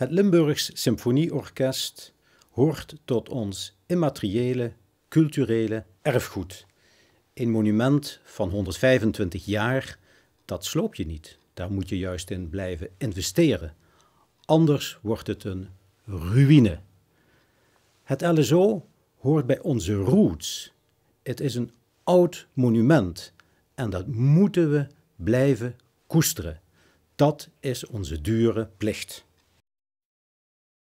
Het Limburgs Symfonieorkest hoort tot ons immateriële culturele erfgoed. Een monument van 125 jaar, dat sloop je niet. Daar moet je juist in blijven investeren. Anders wordt het een ruïne. Het LSO hoort bij onze roots. Het is een oud monument en dat moeten we blijven koesteren. Dat is onze dure plicht.